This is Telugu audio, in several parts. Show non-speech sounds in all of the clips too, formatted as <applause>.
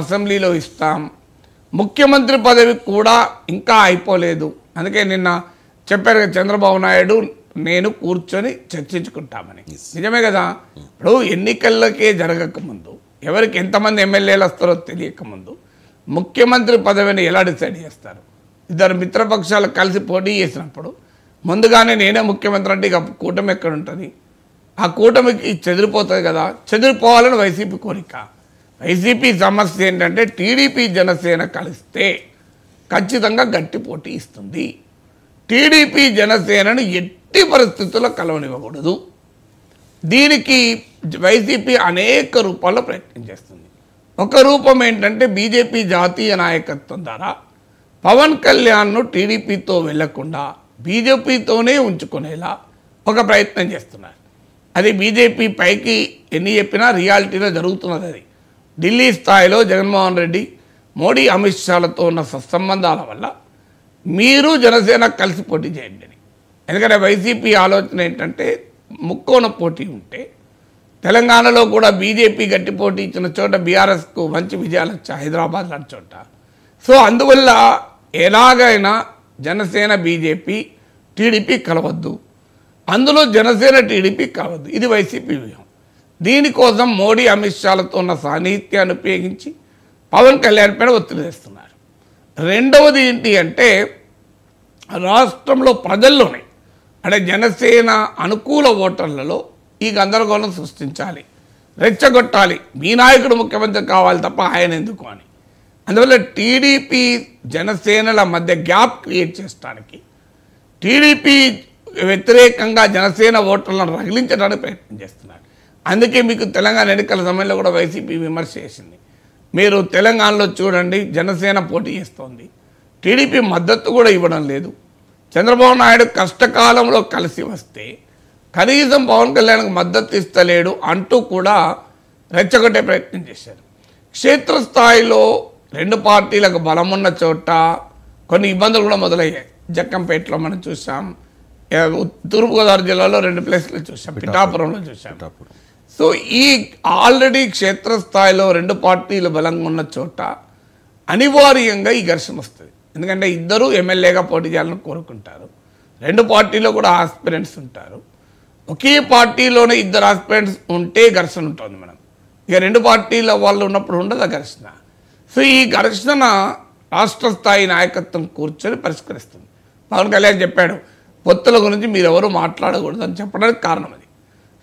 అసెంబ్లీలో ఇస్తాం ముఖ్యమంత్రి పదవి కూడా ఇంకా అయిపోలేదు అందుకే నిన్న చెప్పారు చంద్రబాబు నాయుడు నేను కూర్చొని చర్చించుకుంటామని నిజమే కదా ఇప్పుడు ఎన్నికల్లోకే జరగకముందు ఎవరికి ఎంతమంది ఎమ్మెల్యేలు వస్తారో తెలియకముందు ముఖ్యమంత్రి పదవిని ఎలా డిసైడ్ చేస్తారు ఇద్దరు మిత్రపక్షాలు కలిసి పోటీ చేసినప్పుడు ముందుగానే నేనే ముఖ్యమంత్రి అంటే ఇక కూటమి ఎక్కడ ఉంటుంది ఆ కూటమికి చెదిరిపోతుంది కదా చెదిరిపోవాలని వైసీపీ కోరిక వైసీపీ సమస్య ఏంటంటే టీడీపీ జనసేన కలిస్తే ఖచ్చితంగా గట్టి పోటీ ఇస్తుంది టీడీపీ జనసేనను ఎట్టి పరిస్థితుల్లో కలవనివ్వకూడదు దీనికి వైసీపీ అనేక రూపాల్లో ప్రయత్నం చేస్తుంది ఒక రూపం ఏంటంటే బీజేపీ జాతీయ నాయకత్వం ద్వారా పవన్ కళ్యాణ్ను టీడీపీతో వెళ్లకుండా బీజేపీతోనే ఉంచుకునేలా ఒక ప్రయత్నం చేస్తున్నారు అది బీజేపీ పైకి ఎన్ని చెప్పినా రియాలిటీలో జరుగుతున్నది అది ఢిల్లీ స్థాయిలో జగన్మోహన్ రెడ్డి మోడీ అమిత్ షాలతో ఉన్న సత్సంబంధాల వల్ల మీరు జనసేన కలిసి పోటీ చేయండి అని ఎందుకంటే వైసీపీ ఆలోచన ఏంటంటే ముక్కోన పోటీ ఉంటే తెలంగాణలో కూడా బీజేపీ గట్టి పోటీ ఇచ్చిన చోట బీఆర్ఎస్కు మంచి విజయాలు వచ్చా హైదరాబాద్ లాంటి చోట సో అందువల్ల ఎలాగైనా జనసేన బీజేపీ టీడీపీ కలవద్దు అందులో జనసేన టీడీపీ కలవద్దు ఇది వైసీపీ వ్యూహం దీనికోసం మోడీ అమిత్ షాలతో ఉన్న సాన్నిహిత్యాన్ని ఉపయోగించి పవన్ కళ్యాణ్ పైన ఒత్తిడి తెస్తున్నారు రెండవది ఏంటి అంటే రాష్ట్రంలో ప్రజల్లోనే అంటే జనసేన అనుకూల ఓటర్లలో ఈ గందరగోళం సృష్టించాలి రెచ్చగొట్టాలి మీ నాయకుడు ముఖ్యమంత్రి కావాలి తప్ప ఆయన ఎందుకు అని అందువల్ల టీడీపీ జనసేనల మధ్య గ్యాప్ క్రియేట్ చేయడానికి టీడీపీ వ్యతిరేకంగా జనసేన ఓటర్లను రగిలించడానికి ప్రయత్నం చేస్తున్నారు అందుకే మీకు తెలంగాణ ఎన్నికల సమయంలో కూడా వైసీపీ విమర్శ చేసింది మీరు తెలంగాణలో చూడండి జనసేన పోటీ చేస్తోంది టీడీపీ మద్దతు కూడా ఇవ్వడం లేదు చంద్రబాబు నాయుడు కష్టకాలంలో కలిసి వస్తే కనీసం పవన్ కళ్యాణ్కి మద్దతు ఇస్తలేడు అంటూ కూడా రెచ్చగొట్టే ప్రయత్నం చేశారు క్షేత్రస్థాయిలో రెండు పార్టీలకు బలం ఉన్న చోట కొన్ని ఇబ్బందులు కూడా మొదలయ్యాయి జక్కంపేటలో మనం చూసాం తూర్పుగోదావరి జిల్లాలో రెండు ప్లేసులు చూసాం పిఠాపురంలో చూసాం సో ఈ ఆల్రెడీ క్షేత్రస్థాయిలో రెండు పార్టీలు బలంగా ఉన్న చోట అనివార్యంగా ఈ ఘర్షణ వస్తుంది ఎందుకంటే ఇద్దరు ఎమ్మెల్యేగా పోటీ చేయాలని కోరుకుంటారు రెండు పార్టీలో కూడా ఆస్పిరెంట్స్ ఉంటారు ఒకే పార్టీలోనే ఇద్దరు ఆస్పిరెంట్స్ ఉంటే ఘర్షణ ఉంటుంది మనం ఇక రెండు పార్టీల వాళ్ళు ఉన్నప్పుడు ఉండదు ఘర్షణ సో ఈ ఘర్షణ రాష్ట్ర స్థాయి నాయకత్వం కూర్చొని పరిష్కరిస్తుంది పవన్ కళ్యాణ్ చెప్పాడు పొత్తుల గురించి మీరెవరూ మాట్లాడకూడదు అని చెప్పడానికి కారణం అది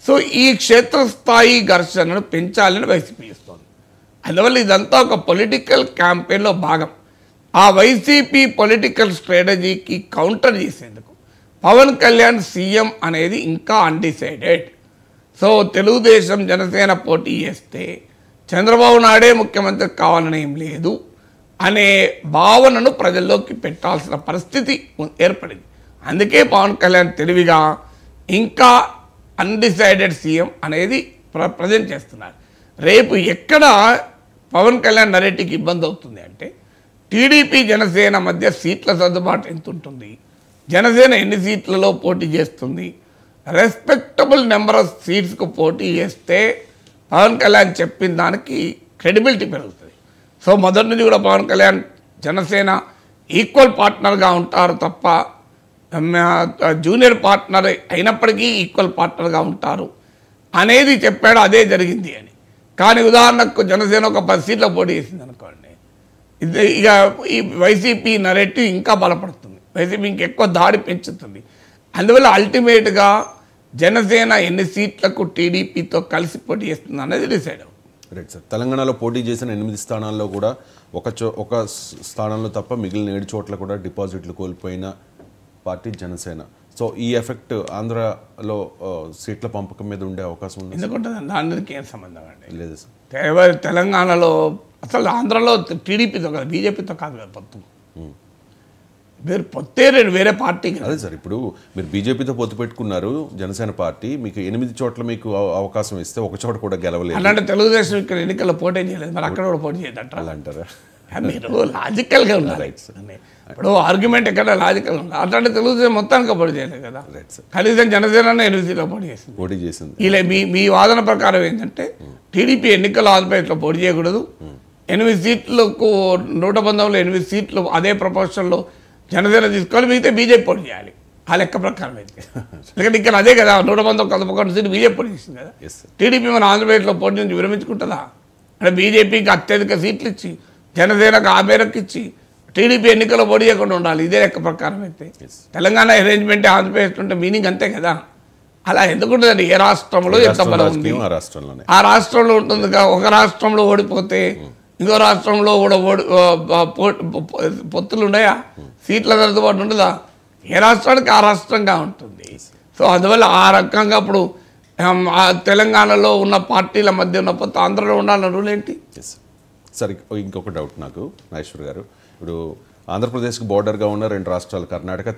సో ఈ క్షేత్రస్థాయి ఘర్షణను పెంచాలని వైసీపీ ఇస్తుంది అందువల్ల ఇదంతా ఒక పొలిటికల్ క్యాంపెయిన్లో భాగం ఆ వైసీపీ పొలిటికల్ స్ట్రాటజీకి కౌంటర్ చేసేందుకు పవన్ కళ్యాణ్ సీఎం అనేది ఇంకా అన్డిసైడెడ్ సో తెలుగుదేశం జనసేన పోటీ చేస్తే చంద్రబాబు నాయుడే ముఖ్యమంత్రి కావాలని ఏం లేదు అనే భావనను ప్రజల్లోకి పెట్టాల్సిన పరిస్థితి ఏర్పడింది అందుకే పవన్ కళ్యాణ్ తెలివిగా ఇంకా అన్డిసైడెడ్ సీఎం అనేది ప్ర ప్రజెంట్ చేస్తున్నారు రేపు ఎక్కడ పవన్ కళ్యాణ్ నరేటికి ఇబ్బంది అవుతుంది అంటే టీడీపీ జనసేన మధ్య సీట్ల సర్దుబాటు ఎంత ఉంటుంది జనసేన ఎన్ని సీట్లలో పోటీ చేస్తుంది రెస్పెక్టబుల్ నెంబర్ ఆఫ్ సీట్స్కు పోటీ చేస్తే పవన్ కళ్యాణ్ చెప్పిన దానికి క్రెడిబిలిటీ పెరుగుతుంది సో మొదటి నుంచి కూడా పవన్ కళ్యాణ్ జనసేన ఈక్వల్ పార్ట్నర్గా ఉంటారు తప్ప జూనియర్ పార్ట్నర్ అయినప్పటికీ ఈక్వల్ పార్ట్నర్గా ఉంటారు అనేది చెప్పాడు అదే జరిగింది అని కానీ ఉదాహరణకు జనసేన ఒక పది సీట్లో పోటీ చేసింది అనుకోండి ఇక ఈ వైసీపీ నరేటివ్ ఇంకా బలపడుతుంది వైసీపీ ఇంకెక్కువ దాడి పెంచుతుంది అందువల్ల అల్టిమేట్గా జనసేన ఎన్ని సీట్లకు టీడీపీతో కలిసి పోటీ చేస్తుంది అనేది డిసైడ్ రైట్ సార్ తెలంగాణలో పోటీ చేసిన ఎనిమిది స్థానాల్లో కూడా ఒక చో ఒక స్థానంలో తప్ప మిగిలిన ఏడు చోట్ల కూడా డిపాజిట్లు కోల్పోయిన పార్టీ జనసేన సో ఈ ఎఫెక్ట్ ఆంధ్రలో సీట్ల పంపకం మీద ఉండే అవకాశం ఉంది ఎందుకంటే దానికి ఏం సంబంధం అండి లేదు సార్ తెలంగాణలో అసలు ఆంధ్రలో టీడీపీతో కాదు బీజేపీతో కాదు కదా పొత్తు మీరు పొత్తే నేను వేరే పార్టీకి అదే సార్ ఇప్పుడు మీరు బీజేపీతో పొత్తు పెట్టుకున్నారు జనసేన పార్టీ మీకు ఎనిమిది చోట్ల మీకు అవకాశం ఇస్తే ఒక చోట కూడా గెలవలేదు అలాంటి తెలుగుదేశం ఇక్కడ ఎన్నికల్లో పోటీ చేయలేదు మరి అక్కడ కూడా పోటీ చేయదంటారు అలా అంటారా మీరు లాజికల్గా ఉన్నారు ఇప్పుడు ఆర్గ్యుమెంట్ ఎక్కడ లాజికల్ ఉంది అట్లాంటి తెలుగుదేశం మొత్తానికి పోటీ చేయలేదు కదా కనీసం జనసేన ఎన్సీలో పోటీ చేసింది పోటీ చేసింది ఇలా మీ మీ వాదన ప్రకారం ఏంటంటే టీడీపీ ఎన్నికల ఆంధ్రప్రదేశ్లో పోటీ చేయకూడదు hmm. ఎనిమిది సీట్లకు నూట పంతొమ్మిదిలో ఎనిమిది సీట్లు అదే ప్రపోర్షన్లో జనసేన తీసుకోవాలి మిగితే బీజేపీ పోటీ చేయాలి ఆ లెక్క ప్రకారం అయితే <laughs> ఎందుకంటే ఇక్కడ అదే కదా నూట పంతొమ్మిది పక్కన సీట్లు బీజేపీ పోటీ చేసింది కదా టీడీపీ మన ఆంధ్రప్రదేశ్లో పోటీ నుంచి విరమించుకుంటుందా అంటే బీజేపీకి అత్యధిక సీట్లు ఇచ్చి జనసేనకు ఆ మేరకు ఇచ్చి టీడీపీ ఎన్నికల్లో ఓడియకుండా ఉండాలి ఇదే లెక్క ప్రకారం అయితే తెలంగాణ అరేంజ్మెంట్ ఆంధ్రప్రదేశ్ ఉంటే మీనింగ్ అంతే కదా అలా ఎందుకు ఉండదండి ఏ రాష్ట్రంలో ఎంత బలం ఉంది ఆ రాష్ట్రంలో ఉంటుంది ఒక రాష్ట్రంలో ఓడిపోతే hmm. ఇంకో రాష్ట్రంలో కూడా ఓడి పొత్తులు ఉన్నాయా సీట్ల సర్దుబాటు ఉండదా ఏ రాష్ట్రానికి ఆ రాష్ట్రంగా ఉంటుంది సో అందువల్ల ఆ రకంగా ఇప్పుడు తెలంగాణలో ఉన్న పార్టీల మధ్య ఉన్న పొత్తు ఆంధ్రలో ఉండాలన్న రూల్ ఏంటి సరే ఇంకొక డౌట్ నాకు మహేశ్వర్ గారు ఇప్పుడు ఆంధ్రప్రదేశ్కి బోర్డర్గా ఉన్న రెండు రాష్ట్రాలు కర్ణాటక